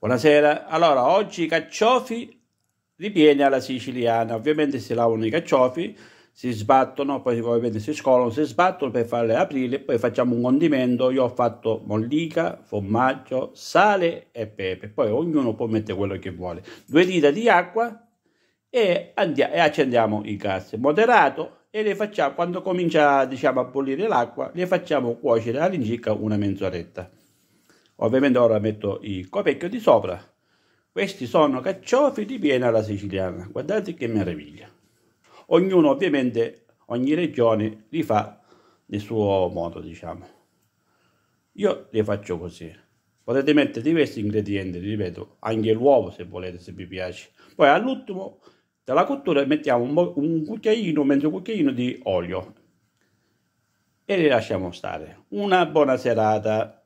Buonasera, allora oggi i cacciofi ripieni alla siciliana, ovviamente si lavano i cacciofi, si sbattono, poi ovviamente si scolano, si sbattono per farle aprire, poi facciamo un condimento, io ho fatto mollica, formaggio, sale e pepe, poi ognuno può mettere quello che vuole, due dita di acqua e, andiamo, e accendiamo i gas, moderato e le facciamo, quando comincia diciamo, a bollire l'acqua, le facciamo cuocere all'incirca una mezz'oretta. Ovviamente ora metto il copecchio di sopra. Questi sono carciofi di piena alla siciliana. Guardate che meraviglia. Ognuno ovviamente, ogni regione li fa nel suo modo, diciamo. Io li faccio così. Potete mettere diversi ingredienti, ripeto, anche l'uovo se volete, se vi piace. Poi all'ultimo della cottura mettiamo un, un cucchiaino, mezzo cucchiaino di olio e li lasciamo stare. Una buona serata.